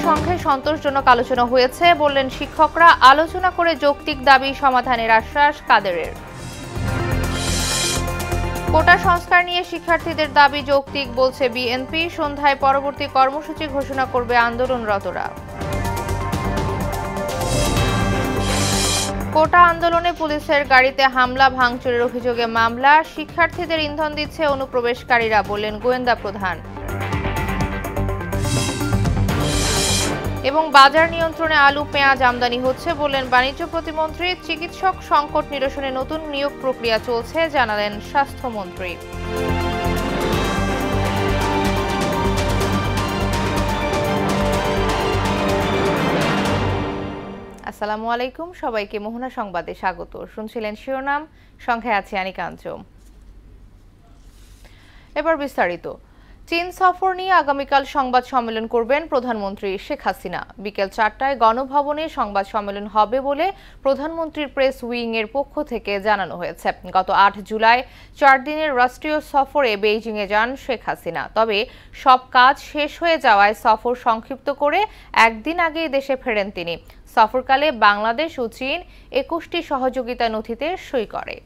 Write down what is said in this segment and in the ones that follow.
শিক্ষকদের সঙ্গে সন্তোষজনক আলোচনা হয়েছে বললেন শিক্ষকরা আলোচনা করে যৌক্তিক দাবি সমাধানের আশ্বাস কাদেরের কোটা সংস্কার নিয়ে শিক্ষার্থীদের দাবি যৌক্তিক বলছে বিএনপি সন্ধ্যায় পরবর্তী কর্মসূচি ঘোষণা করবে আন্দোলনরতরা কোটা আন্দোলনে পুলিশের গাড়িতে হামলা ভাঙচুরের অভিযোগে মামলা শিক্ষার্থীদের ইন্ধন দিচ্ছে অনুপ্রবেশকারীরা বললেন গোয়েন্দা প্রধান এবং বাজার নিয়ন্ত্রণে আলু পেঁয়াজ আমদানি হচ্ছে বললেন বাণিজ্য প্রতিমন্ত্রী চিকিৎসক সংকট নিরসনে নতুন নিয়োগ প্রক্রিয়া চলছে জানালেন স্বাস্থ্যমন্ত্রী আসসালামু আলাইকুম সবাইকে মোহনা সংবাদে স্বাগত শুনছিলেন শিরোনাম সংখ্যায় আছে আনিকাঞ্চম এবার বিস্তারিত চীন সফর নিয়ে আগামীকাল সংবাদ সম্মেলন করবেন প্রধানমন্ত্রী শেখ হাসিনা বিকেল চারটায় গণভবনে সংবাদ সম্মেলন হবে বলে প্রধানমন্ত্রীর প্রেস উইং এর পক্ষ থেকে জানানো হয়েছে গত আট জুলাই চার দিনের রাষ্ট্রীয় সফরে বেইজিংয়ে যান শেখ হাসিনা তবে সব কাজ শেষ হয়ে যাওয়ায় সফর সংক্ষিপ্ত করে একদিন আগেই দেশে ফেরেন তিনি সফরকালে বাংলাদেশ ও চীন একুশটি সহযোগিতা নথিতে সই করে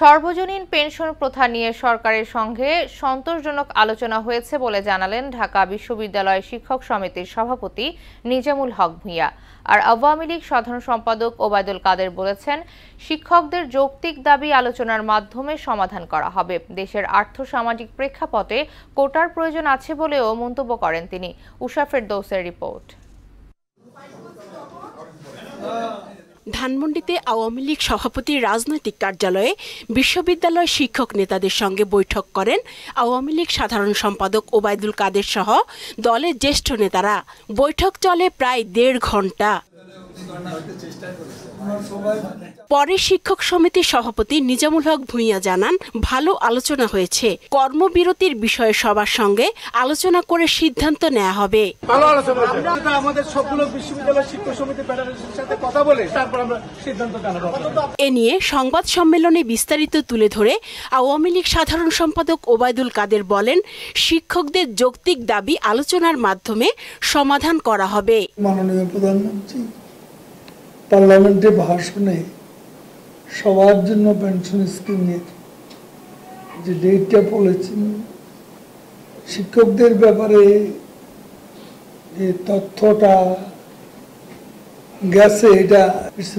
সর্বজনীন পেনশন প্রথা নিয়ে সরকারের সঙ্গে সন্তোষজনক আলোচনা হয়েছে বলে জানালেন ঢাকা বিশ্ববিদ্যালয় শিক্ষক সমিতির সভাপতি নিজামুল হক ভূঁইয়া আর আওয়ামী লীগ সাধারণ সম্পাদক ওবায়দুল কাদের বলেছেন শিক্ষকদের যৌক্তিক দাবি আলোচনার মাধ্যমে সমাধান করা হবে দেশের আর্থসামাজিক প্রেক্ষাপটে কোটার প্রয়োজন আছে বলেও মন্তব্য করেন তিনি উষা ফেরদৌসের রিপোর্ট ধানমন্ডিতে আওয়ামী লীগ সভাপতির রাজনৈতিক কার্যালয়ে বিশ্ববিদ্যালয় শিক্ষক নেতাদের সঙ্গে বৈঠক করেন আওয়ামী লীগ সাধারণ সম্পাদক ওবায়দুল কাদের সহ দলের জ্যেষ্ঠ নেতারা বৈঠক চলে প্রায় দেড় ঘন্টা পরে শিক্ষক সমিতির সভাপতি নিজামুল হক ভূঁইয়া জানান ভালো আলোচনা হয়েছে কর্মবিরতির বিষয়ে সবার সঙ্গে আলোচনা করে সিদ্ধান্ত নেওয়া হবে আমাদের সবগুলো বিশ্ববিদ্যালয় শিক্ষক সমিতি সাথে কথা বলে তারপর আমরা সিদ্ধান্ত এ নিয়ে সংবাদ সম্মেলনে বিস্তারিত তুলে ধরে আওয়ামী লীগ সাধারণ সম্পাদক ওবায়দুল কাদের বলেন শিক্ষকদের যৌক্তিক দাবি আলোচনার মাধ্যমে সমাধান করা হবে মাননীয় প্রধানমন্ত্রী পার্লামেন্টে ভাষণে সবার জন্য পেনশন স্কিমের যে ডেটটা বলেছেন শিক্ষকদের ব্যাপারে যে তথ্যটা গেছে এটা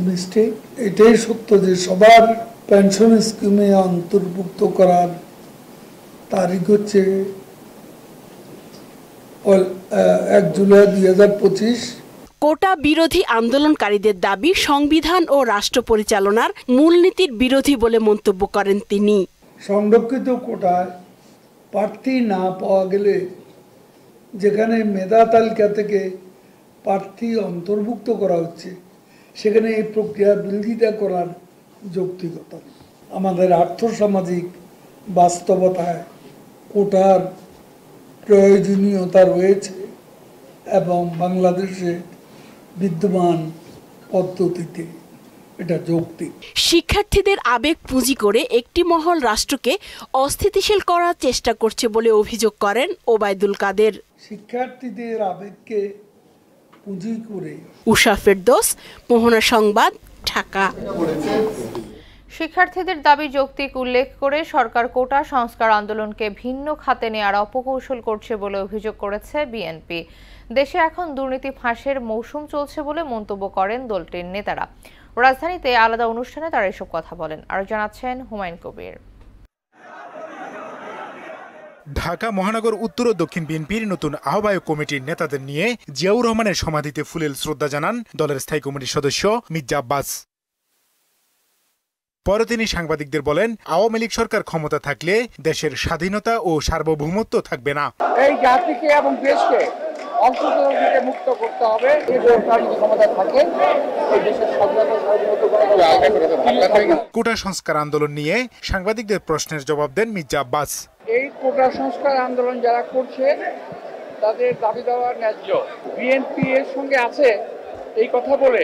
মিস্টেক এটাই সত্য যে সবার পেনশন স্কিমে অন্তর্ভুক্ত করার তারিখ হচ্ছে এক জুলাই দুই হাজার পঁচিশ কোটা বিরোধী আন্দোলনকারীদের দাবি সংবিধান ও রাষ্ট্র পরিচালনার মূলনীতির বিরোধী বলে মন্তব্য করেন তিনি সংরক্ষিত কোটায় প্রার্থী না পাওয়া গেলে যেখানে মেধা তালিকা থেকে প্রার্থী অন্তর্ভুক্ত করা হচ্ছে সেখানে এই প্রক্রিয়া বিরোধিতা করার যৌক্তিকতা আমাদের আর্থসামাজিক বাস্তবতায় কোটার প্রয়োজনীয়তা রয়েছে এবং বাংলাদেশে বিদ্যমান পদ্ধতিতে এটা যৌক্তিক শিক্ষার্থীদের আবেগ পুঁজি করে একটি মহল রাষ্ট্রকে অস্থিতিশীল করার চেষ্টা করছে বলে অভিযোগ করেন ওবায়দুল কাদের শিক্ষার্থীদের আবেগকে পুঁজি করে উষা ফেরদোস মোহনা সংবাদ ঢাকা শিক্ষার্থীদের দাবি যৌক্তিক উল্লেখ করে সরকার কোটা সংস্কার আন্দোলনকে ভিন্ন খাতে নেওয়ার অপকৌশল করছে বলে অভিযোগ করেছে বিএনপি দেশে এখন দুর্নীতি ফাঁসের মৌসুম চলছে বলে মন্তব্য করেন দলটির নেতারা রাজধানীতে আলাদা অনুষ্ঠানে তারা এসব কথা বলেন আর জানাচ্ছেন হুমায়ুন কবির ঢাকা মহানগর উত্তর ও দক্ষিণ বিএনপির নতুন আহ্বায়ক কমিটির নেতাদের নিয়ে জিয়াউর রহমানের সমাধিতে ফুলেল শ্রদ্ধা জানান দলের স্থায়ী কমিটির সদস্য মির্জা আব্বাস পরে তিনি সাংবাদিকদের বলেন আওয়ামী লীগ সরকার ক্ষমতা থাকলে দেশের স্বাধীনতা ও সার্বভৌমত্ব থাকবে না এই জাতিকে এবং দেশকে অংশগ্রহণ মুক্ত করতে হবে ক্ষমতা থাকে কোটা সংস্কার আন্দোলন নিয়ে সাংবাদিকদের প্রশ্নের জবাব দেন মির্জা আব্বাস এই কোটা সংস্কার আন্দোলন যারা করছে তাদের দাবি দেওয়ার ন্যায্য বিএনপি এর সঙ্গে আছে এই কথা বলে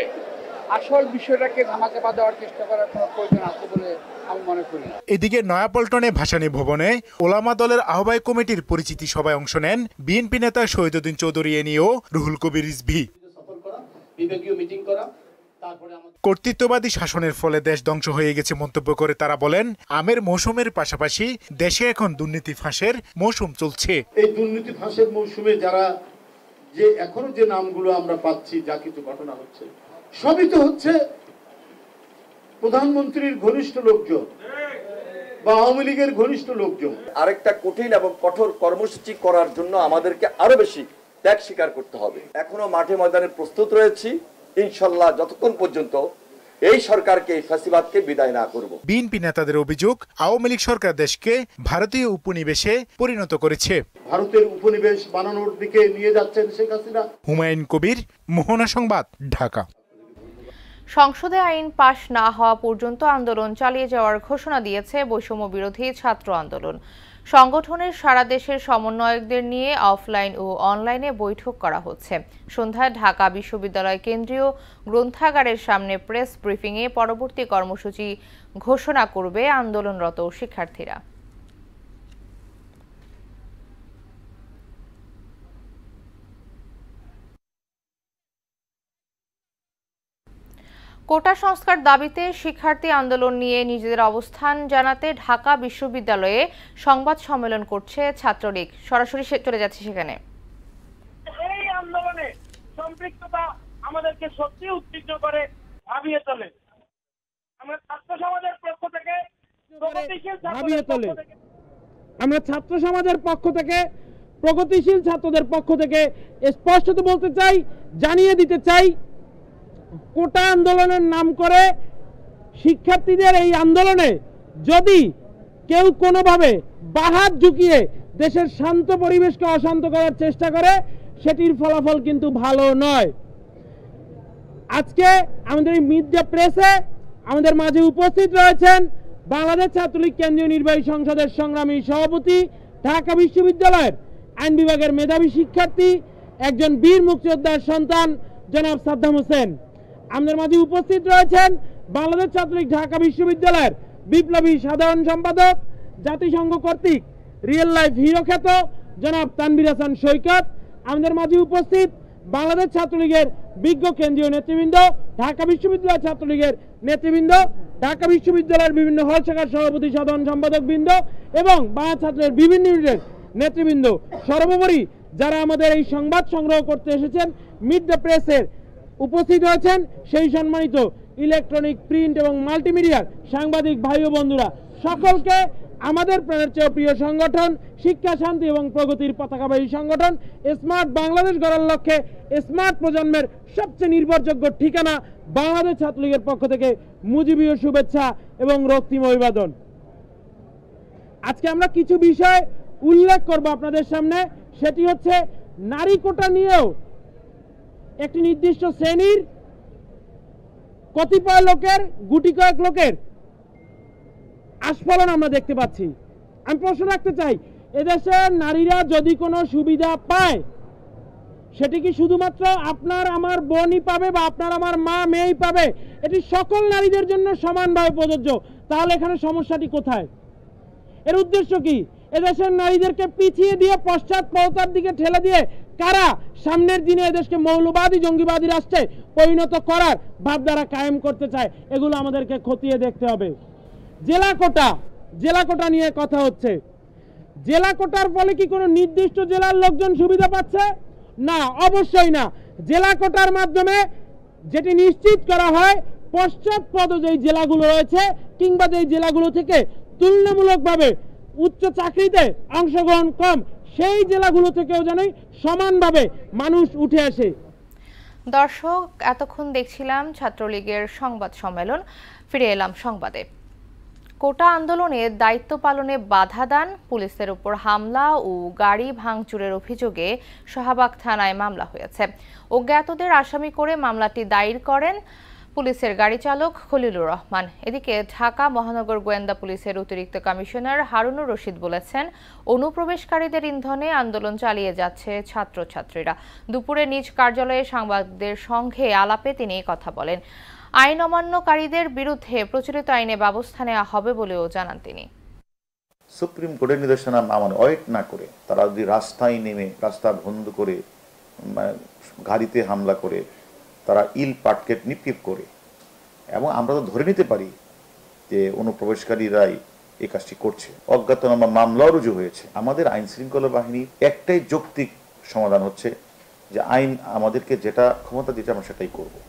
আসল বিষয়টাকে পা দেওয়ার চেষ্টা করার কোনো প্রয়োজন আছে বলে আমি মনে করি এদিকে নয়াপল্টনে ভাসানী ভবনে ওলামা দলের আহ্বায়ক কমিটির পরিচিতি সভায় অংশ নেন বিএনপি নেতা শহীদুদ্দিন চৌধুরী এনি ও রুহুল কবির রিজভি কর্তৃত্ববাদী শাসনের ফলে দেশ ধ্বংস হয়ে গেছে মন্তব্য করে তারা বলেন আমের মৌসুমের পাশাপাশি দেশে এখন দুর্নীতি ফাঁসের মৌসুম চলছে এই দুর্নীতি ফাঁসের মৌসুমে যারা যে এখনো যে নামগুলো আমরা পাচ্ছি যা কিছু ঘটনা হচ্ছে সবই তো হচ্ছে প্রধানমন্ত্রীর ঘনিষ্ঠ লোকজন বা আওয়ামী লীগের ঘনিষ্ঠ লোকজন আরেকটা কঠিন এবং কঠোর কর্মসূচি করার জন্য আমাদেরকে আরো বেশি ত্যাগ স্বীকার করতে হবে এখনো মাঠে ময়দানে প্রস্তুত রয়েছি ইনশাল্লাহ যতক্ষণ পর্যন্ত এই সরকারকে ফাঁসিবাদকে বিদায় না করব বিএনপি নেতাদের অভিযোগ আওয়ামী লীগ সরকার দেশকে ভারতীয় উপনিবেশে পরিণত করেছে ভারতের উপনিবেশ বানানোর দিকে নিয়ে যাচ্ছেন শেখ হাসিনা হুমায়ুন কবির মোহনা সংবাদ ঢাকা সংসদে আইন পাশ না হওয়া পর্যন্ত আন্দোলন চালিয়ে যাওয়ার ঘোষণা দিয়েছে বৈষম্য বিরোধী ছাত্র আন্দোলন সংগঠনের সারা দেশের সমন্বয়কদের নিয়ে অফলাইন ও অনলাইনে বৈঠক করা হচ্ছে সন্ধ্যায় ঢাকা বিশ্ববিদ্যালয় কেন্দ্রীয় গ্রন্থাগারের সামনে প্রেস ব্রিফিংয়ে পরবর্তী কর্মসূচি ঘোষণা করবে আন্দোলনরত শিক্ষার্থীরা কোটা সংস্কার দাবিতে শিক্ষার্থী আন্দোলন নিয়ে নিজেদের অবস্থান জানাতে ঢাকা বিশ্ববিদ্যালয়ে সংবাদ সম্মেলন করছে ছাত্রলীগ সরাসরি চলে যাচ্ছে সেখানে আমাদেরকে সত্যি করে ভাবিয়ে তোলে আমরা ছাত্র সমাজের পক্ষ থেকে ভাবিয়ে তোলে আমরা ছাত্র সমাজের পক্ষ থেকে প্রগতিশীল ছাত্রদের পক্ষ থেকে স্পষ্টত বলতে চাই জানিয়ে দিতে চাই কোটা আন্দোলনের নাম করে শিক্ষার্থীদের এই আন্দোলনে যদি কেউ কোনোভাবে বাহাত ঝুঁকিয়ে দেশের শান্ত পরিবেশকে অশান্ত করার চেষ্টা করে সেটির ফলাফল কিন্তু ভালো নয় আজকে আমাদের এই মিডিয়া প্রেসে আমাদের মাঝে উপস্থিত রয়েছেন বাংলাদেশ ছাত্রলীগ কেন্দ্রীয় নির্বাহী সংসদের সংগ্রামী সভাপতি ঢাকা বিশ্ববিদ্যালয়ের আইন বিভাগের মেধাবী শিক্ষার্থী একজন বীর মুক্তিযোদ্ধার সন্তান জনাব সাদ্দাম হোসেন আমাদের মাঝে উপস্থিত রয়েছেন বাংলাদেশ ছাত্রলীগ ঢাকা বিশ্ববিদ্যালয়ের বিপ্লবী সাধারণ সম্পাদক জাতিসংঘ কর্তৃক রিয়েল লাইফ হিরো খ্যাত জনাব তানবির হাসান সৈকত আমাদের মাঝে উপস্থিত বাংলাদেশ ছাত্রলীগের বিজ্ঞ কেন্দ্রীয় নেতৃবৃন্দ ঢাকা বিশ্ববিদ্যালয় ছাত্রলীগের নেতৃবৃন্দ ঢাকা বিশ্ববিদ্যালয়ের বিভিন্ন হল শাখার সভাপতি সাধারণ সম্পাদক বৃন্দ এবং বাংলা ছাত্রের বিভিন্ন ইউনিটের নেতৃবৃন্দ সর্বোপরি যারা আমাদের এই সংবাদ সংগ্রহ করতে এসেছেন মিড দ্য প্রেসের উপস্থিত হয়েছেন সেই সম্মানিত ইলেকট্রনিক প্রিন্ট এবং মাল্টিমিডিয়ার সাংবাদিক ভাই ও বন্ধুরা সকলকে আমাদের প্রাণের চেয়ে প্রিয় সংগঠন শিক্ষা শান্তি এবং প্রগতির পতাকাবাহী সংগঠন স্মার্ট বাংলাদেশ গড়ার লক্ষ্যে স্মার্ট প্রজন্মের সবচেয়ে নির্ভরযোগ্য ঠিকানা বাংলাদেশ ছাত্রলীগের পক্ষ থেকে মুজিবীয় শুভেচ্ছা এবং রক্তিম অভিবাদন আজকে আমরা কিছু বিষয় উল্লেখ করব আপনাদের সামনে সেটি হচ্ছে নারী কোটা নিয়েও একটি নির্দিষ্ট শ্রেণীর কতিপয় লোকের গুটি কয়েক লোকের আস্ফলন আমরা দেখতে পাচ্ছি আমি প্রশ্ন রাখতে চাই এদেশের নারীরা যদি কোনো সুবিধা পায় সেটি কি শুধুমাত্র আপনার আমার বোনই পাবে বা আপনার আমার মা মেয়েই পাবে এটি সকল নারীদের জন্য সমানভাবে প্রযোজ্য তাহলে এখানে সমস্যাটি কোথায় এর উদ্দেশ্য কি এদেশের নারীদেরকে পিছিয়ে দিয়ে পশ্চাৎ পৌতার দিকে ঠেলে দিয়ে কারা সামনের দিনে এদেশকে মৌলবাদী জঙ্গিবাদী রাষ্ট্রে পরিণত করার ভাবধারা কায়েম করতে চায় এগুলো আমাদেরকে খতিয়ে দেখতে হবে জেলা কোটা জেলা কোটা নিয়ে কথা হচ্ছে জেলা কোটার ফলে কি কোনো নির্দিষ্ট জেলার লোকজন সুবিধা পাচ্ছে না অবশ্যই না জেলা কোটার মাধ্যমে যেটি নিশ্চিত করা হয় পশ্চাৎপদ যেই জেলাগুলো রয়েছে কিংবা যেই জেলাগুলো থেকে তুলনামূলকভাবে উচ্চ চাকরিতে অংশগ্রহণ কম সেই জেলাগুলো থেকেও জানাই সমানভাবে মানুষ উঠে আসে দর্শক এতক্ষণ দেখছিলাম ছাত্রলীগের সংবাদ সম্মেলন ফিরে এলাম সংবাদে কোটা আন্দোলনে দায়িত্ব পালনে বাধা দান পুলিশের উপর হামলা ও গাড়ি ভাঙচুরের অভিযোগে শাহবাগ থানায় মামলা হয়েছে অজ্ঞাতদের আসামি করে মামলাটি দায়ের করেন পুলিশের গাড়ি চালক খলিলুর রহমান এদিকে ঢাকা মহানগর গোয়েন্দা পুলিশের অতিরিক্ত কমিশনার হারুনুর রশিদ বলেছেন অনুপ্রবেশকারীদের ইন্ধনে আন্দোলন চালিয়ে যাচ্ছে ছাত্রছাত্রীরা দুপুরে নিজ কার্যালয়ে সাংবাদিকদের সঙ্গে আলাপে তিনি কথা বলেন আইন অমান্যকারীদের বিরুদ্ধে প্রচলিত আইনে ব্যবস্থা নেওয়া হবে বলেও জানান তিনি সুপ্রিম কোর্টের নির্দেশনা মানে ওয়েট না করে তারা যদি রাস্তায় নেমে রাস্তা বন্ধ করে মানে গাড়িতে হামলা করে তারা ইল পাটকেট নিপকিপ করে এবং আমরা তো ধরে নিতে পারি যে অনুপ্রবেশকারীরাই এই কাজটি করছে অজ্ঞাতনামা মামলাও রুজু হয়েছে আমাদের আইন শৃঙ্খলা বাহিনী একটাই যৌক্তিক সমাধান হচ্ছে যে আইন আমাদেরকে যেটা ক্ষমতা দিতে আমরা সেটাই করবো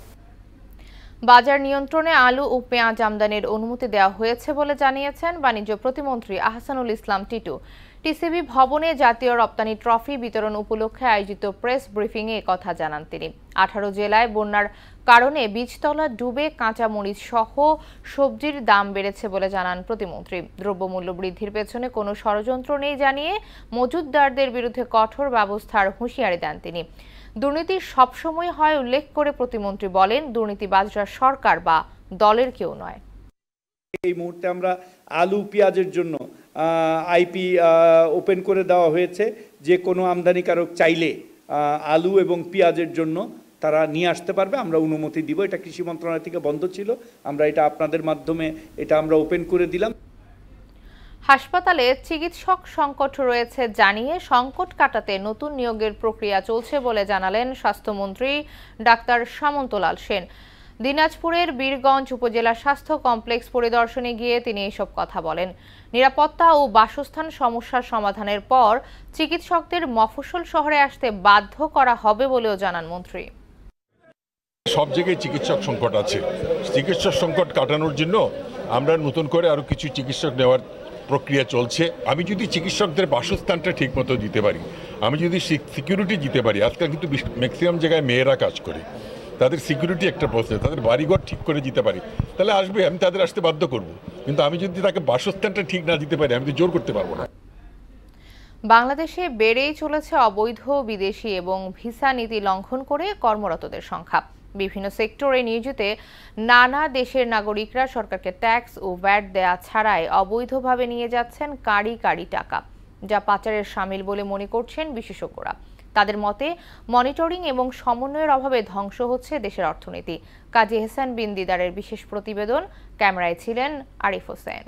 বাজার নিয়ন্ত্রণে আলু ও পেঁয়াজ আমদানির অনুমতি দেওয়া হয়েছে বলে জানিয়েছেন বাণিজ্য প্রতিমন্ত্রী আহসানুল ইসলাম টিটু টিসিবি ভবনে জাতীয় রপ্তানি ট্রফি বিতরণ উপলক্ষে আয়োজিত প্রেস ব্রিফিংয়ে কথা জানান তিনি আঠারো জেলায় বন্যার কারণে বীজতলা ডুবে কাঁচামরিচ সহ সবজির দাম বেড়েছে বলে জানান প্রতিমন্ত্রী দ্রব্যমূল্য বৃদ্ধির পেছনে কোনো ষড়যন্ত্র নেই জানিয়ে মজুদদারদের বিরুদ্ধে কঠোর ব্যবস্থার হুঁশিয়ারি দেন তিনি দুর্নীতি সবসময় হয় উল্লেখ করে প্রতিমন্ত্রী বলেন দুর্নীতিবাজরা সরকার বা দলের কেউ নয় এই মুহূর্তে আমরা আলু পেঁয়াজের জন্য আইপি ওপেন করে দেওয়া হয়েছে যে কোনো আমদানিকারক চাইলে আলু এবং পেঁয়াজের জন্য তারা নিয়ে আসতে পারবে আমরা অনুমতি দিব এটা কৃষি মন্ত্রণালয় থেকে বন্ধ ছিল আমরা এটা আপনাদের মাধ্যমে এটা আমরা ওপেন করে দিলাম হাসপাতালে চিকিৎসক সংকট রয়েছে জানিয়ে সংকট কাটাতে নতুন নিয়োগের প্রক্রিয়া চলছে বলে জানালেন স্বাস্থ্যমন্ত্রী ডাক্তার সামন্তলাল সেন দিনাজপুরের বীরগঞ্জ উপজেলা স্বাস্থ্য কমপ্লেক্স পরিদর্শনে গিয়ে তিনি এসব কথা বলেন নিরাপত্তা ও বাসস্থান সমস্যার সমাধানের পর চিকিৎসকদের মফসল শহরে আসতে বাধ্য করা হবে বলেও জানান মন্ত্রী সব জায়গায় চিকিৎসক সংকট আছে চিকিৎসক সংকট কাটানোর জন্য আমরা নতুন করে আরও কিছু চিকিৎসক নেওয়ার প্রক্রিয়া চলছে আমি যদি চিকিৎসকদের বাসস্থানটা ঠিকমতো দিতে পারি আমি যদি সিকিউরিটি দিতে পারি আজকাল কিন্তু ম্যাক্সিমাম জায়গায় মেয়েরা কাজ করে তাদের সিকিউরিটি একটা প্রশ্ন তাদের বাড়িঘর ঠিক করে দিতে পারি তাহলে আসবে আমি তাদের আসতে বাধ্য করব কিন্তু আমি যদি তাকে বাসস্থানটা ঠিক না দিতে পারি আমি তো জোর করতে পারবো না বাংলাদেশে বেড়েই চলেছে অবৈধ বিদেশি এবং ভিসা নীতি লঙ্ঘন করে কর্মরতদের সংখ্যা বিভিন্ন সেক্টরে নিয়োজিত নানা দেশের নাগরিকরা সরকারকে ট্যাক্স ও ভ্যাট দেয়া ছাড়াই অবৈধভাবে নিয়ে যাচ্ছেন কারি কারি টাকা যা পাচারের সামিল বলে মনে করছেন বিশেষজ্ঞরা তাদের মতে মনিটরিং এবং সমন্বয়ের অভাবে ধ্বংস হচ্ছে দেশের অর্থনীতি কাজী হেসান বিন দিদারের বিশেষ প্রতিবেদন ক্যামেরায় ছিলেন আরিফ হোসেন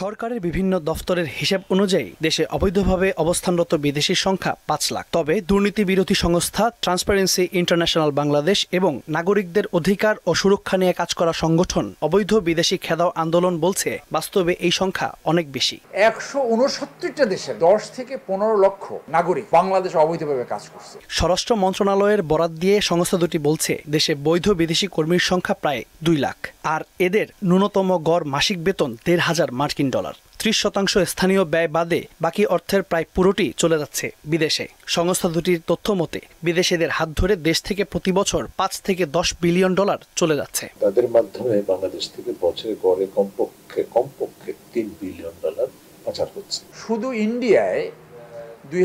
সরকারের বিভিন্ন দফতরের হিসাব অনুযায়ী দেশে অবৈধভাবে অবস্থানরত বিদেশির সংখ্যা পাঁচ লাখ তবে দুর্নীতি বিরোধী সংস্থা ট্রান্সপারেন্সি ইন্টারন্যাশনাল বাংলাদেশ এবং নাগরিকদের অধিকার ও সুরক্ষা নিয়ে কাজ করা সংগঠন অবৈধ বিদেশি খেদাও আন্দোলন বলছে বাস্তবে এই সংখ্যা অনেক বেশি একশো উনসত্তরটা দেশে দশ থেকে পনেরো লক্ষ নাগরিক বাংলাদেশ অবৈধভাবে কাজ করছে স্বরাষ্ট্র মন্ত্রণালয়ের বরাদ দিয়ে সংস্থা দুটি বলছে দেশে বৈধ বিদেশি কর্মীর সংখ্যা প্রায় দুই লাখ আর এদের ন্যূনতম গড় মাসিক বেতন দেড় হাজার মার্কিন ডলার ত্রিশ শতাংশ স্থানীয় ব্যয় বাদে বাকি অর্থের প্রায় পুরোটি চলে যাচ্ছে বিদেশে সংস্থা দুটির তথ্য মতে বিদেশিদের হাত ধরে দেশ থেকে প্রতি বছর পাঁচ থেকে দশ বিলিয়ন ডলার চলে যাচ্ছে তাদের মাধ্যমে বাংলাদেশ থেকে বছরে গড়ে কমপক্ষে কমপক্ষে তিন বিলিয়ন ডলার পাচার হচ্ছে শুধু ইন্ডিয়ায় দুই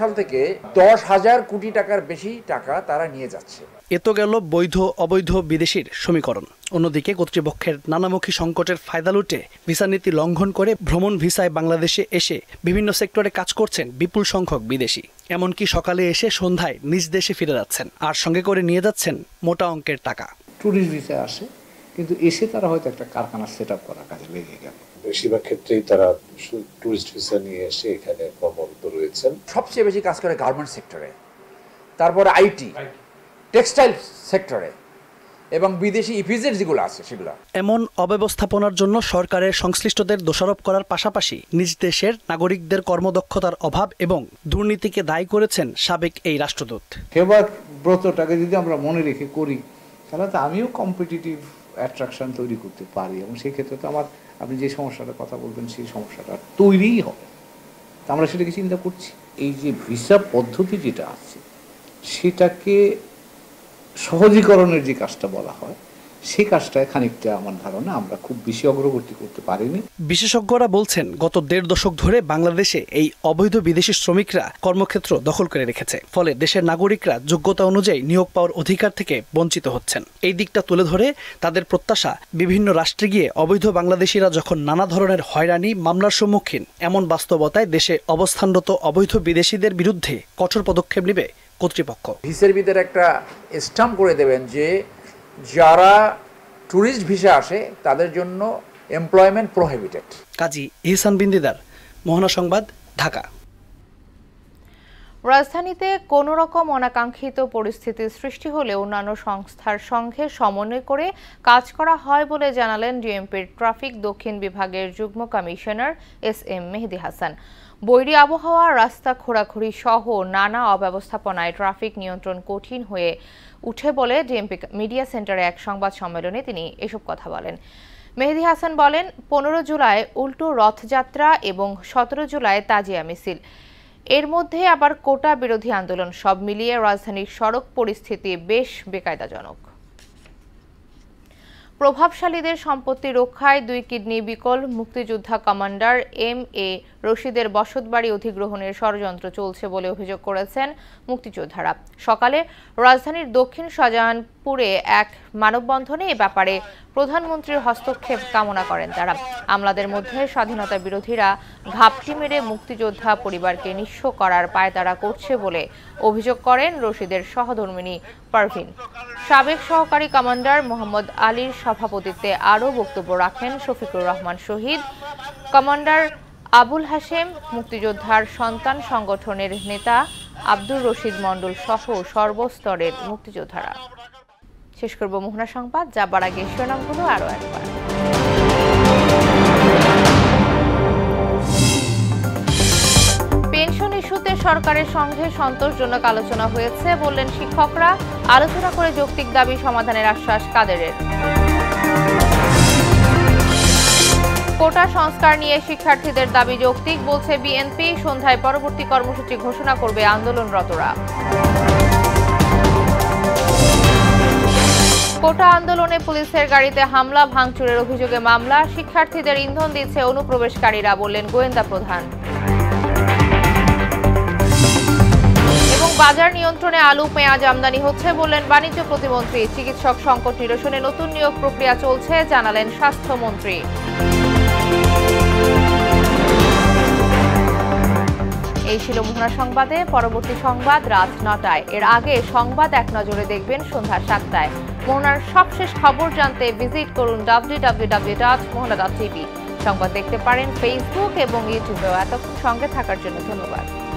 সাল থেকে দশ হাজার কোটি টাকার বেশি টাকা তারা নিয়ে যাচ্ছে এ তো গেল বৈধ অবৈধ বিদেশির সমীকরণ অন্যদিকে কর্তৃপক্ষের নানামুখী সংকটের ফায়দা লুটে ভিসা নীতি লঙ্ঘন করে ভ্রমণ ভিসায় বাংলাদেশে এসে বিভিন্ন সেক্টরে কাজ করছেন বিপুল সংখ্যক বিদেশি এমনকি সকালে এসে সন্ধ্যায় নিজ দেশে ফিরে যাচ্ছেন আর সঙ্গে করে নিয়ে যাচ্ছেন মোটা অঙ্কের টাকা ট্যুরিস্ট ভিসায় আসে কিন্তু এসে তারা হয়তো একটা কারখানা সেট আপ করার কাজে লেগে গেল বেশিরভাগ ক্ষেত্রেই তারা ট্যুরিস্ট ভিসা নিয়ে এসে এখানে কর্মরত রয়েছেন সবচেয়ে বেশি কাজ করে গার্মেন্ট সেক্টরে তারপর আইটি টেক্সটাইল সেক্টরে এবং বিদেশি ইফিজের যেগুলো আছে সেগুলো এমন অব্যবস্থাপনার জন্য সরকারের সংশ্লিষ্টদের দোষারোপ করার পাশাপাশি নিজ দেশের নাগরিকদের কর্মদক্ষতার অভাব এবং দুর্নীতিকে দায়ী করেছেন সাবেক এই রাষ্ট্রদূত সেবার ব্রতটাকে যদি আমরা মনে রেখে করি তাহলে তো আমিও কম্পিটিটিভ অ্যাট্রাকশন তৈরি করতে পারি এবং সেক্ষেত্রে তো আমার আপনি যে সমস্যাটার কথা বলবেন সেই সমস্যাটা তৈরিই হবে আমরা সেটাকে চিন্তা করছি এই যে ভিসা পদ্ধতি যেটা আছে সেটাকে সহজীকরণের যে কাজটা বলা হয় সেই কাজটা খানিকটা আমার ধারণা আমরা খুব বেশি অগ্রগতি করতে পারিনি বিশেষজ্ঞরা বলছেন গত দেড় দশক ধরে বাংলাদেশে এই অবৈধ বিদেশি শ্রমিকরা কর্মক্ষেত্র দখল করে রেখেছে ফলে দেশের নাগরিকরা যোগ্যতা অনুযায়ী নিয়োগ পাওয়ার অধিকার থেকে বঞ্চিত হচ্ছেন এই দিকটা তুলে ধরে তাদের প্রত্যাশা বিভিন্ন রাষ্ট্রে গিয়ে অবৈধ বাংলাদেশিরা যখন নানা ধরনের হয়রানি মামলার সম্মুখীন এমন বাস্তবতায় দেশে অবস্থানরত অবৈধ বিদেশিদের বিরুদ্ধে কঠোর পদক্ষেপ নেবে কর্তৃপক্ষ ভিসার একটা স্টাম্প করে দেবেন যে যারা ট্যুরিস্ট ভিসা আসে তাদের জন্য এমপ্লয়মেন্ট প্রোহিবিটেড কাজী ইহসান বিন্দিদার মোহনা সংবাদ ঢাকা রাজধানীতে কোনো রকম অনাকাঙ্ক্ষিত পরিস্থিতি সৃষ্টি হলে অন্যান্য সংস্থার সঙ্গে সমন্বয় করে কাজ করা হয় বলে জানালেন ডিএমপির ট্রাফিক দক্ষিণ বিভাগের যুগ্ম commissioner S M Mehedi Hasan বৈরী আবহাওয়া রাস্তা খোরাখুরি সহ নানা অব্যবস্থাপনায় ট্রাফিক নিয়ন্ত্রণ কঠিন হয়ে উঠে বলে ডিএমপি মিডিয়া সেন্টারে এক সংবাদ সম্মেলনে তিনি এসব কথা বলেন মেহেদি হাসান বলেন পনেরো জুলাই উল্টো রথযাত্রা এবং সতেরো জুলাই তাজিয়া মিছিল এর মধ্যে আবার কোটা বিরোধী আন্দোলন সব মিলিয়ে রাজধানীর সড়ক পরিস্থিতি বেশ বেকায়দাজনক প্রভাবশালীদের সম্পত্তি রক্ষায় দুই কিডনি বিকল মুক্তিযোদ্ধা কমান্ডার এম এ রশিদের বসতবাড়ি অধিগ্রহণের ষড়যন্ত্র চলছে বলে অভিযোগ করেছেন মুক্তিযোদ্ধারা সকালে রাজধানীর দক্ষিণ শাহজাহানপুরে এক মানববন্ধনে এ ব্যাপারে প্রধানমন্ত্রীর হস্তক্ষেপ কামনা করেন তারা আমলাদের মধ্যে স্বাধীনতা বিরোধীরা ঘাপটি মেরে মুক্তিযোদ্ধা পরিবারকে নিঃস্ব করার পায়তারা করছে বলে অভিযোগ করেন রশিদের সহধর্মিনী পারভিন সাবেক সহকারী কমান্ডার মোহাম্মদ আলীর সভাপতিত্বে আরও বক্তব্য রাখেন শফিকুর রহমান শহীদ কমান্ডার আবুল হাশেম মুক্তিযোদ্ধার সন্তান সংগঠনের নেতা আব্দুর রশিদ মণ্ডল সহ সর্বস্তরের মুক্তিযোদ্ধারা শেষ করব মোহনা সংবাদ যাবার আগে শিরোনামগুলো আরও একবার পেনশন ইস্যুতে সরকারের সঙ্গে সন্তোষজনক আলোচনা হয়েছে বললেন শিক্ষকরা আলোচনা করে যৌক্তিক দাবি সমাধানের আশ্বাস কাদেরের কোটা সংস্কার নিয়ে শিক্ষার্থীদের দাবি যৌক্তিক বলছে বিএনপি সন্ধ্যায় পরবর্তী কর্মসূচি ঘোষণা করবে আন্দোলনরতরা কোটা আন্দোলনে পুলিশের গাড়িতে হামলা ভাঙচুরের অভিযোগে মামলা শিক্ষার্থীদের ইন্ধন দিচ্ছে অনুপ্রবেশকারীরা বললেন গোয়েন্দা প্রধান এবং বাজার নিয়ন্ত্রণে আলু পেঁয়াজ আমদানি হচ্ছে বললেন বাণিজ্য প্রতিমন্ত্রী চিকিৎসক সংকট নিরসনে নতুন নিয়োগ প্রক্রিয়া চলছে জানালেন স্বাস্থ্যমন্ত্রী এই ছিল মোহনা সংবাদে পরবর্তী সংবাদ রাত নটায় এর আগে সংবাদ এক নজরে দেখবেন সন্ধ্যা সাতটায় মোহনার সবশেষ খবর জানতে ভিজিট করুন www.mohana.tv সংবাদ দেখতে পারেন ফেসবুক এবং ইউটিউবেও এতক্ষণ সঙ্গে থাকার জন্য ধন্যবাদ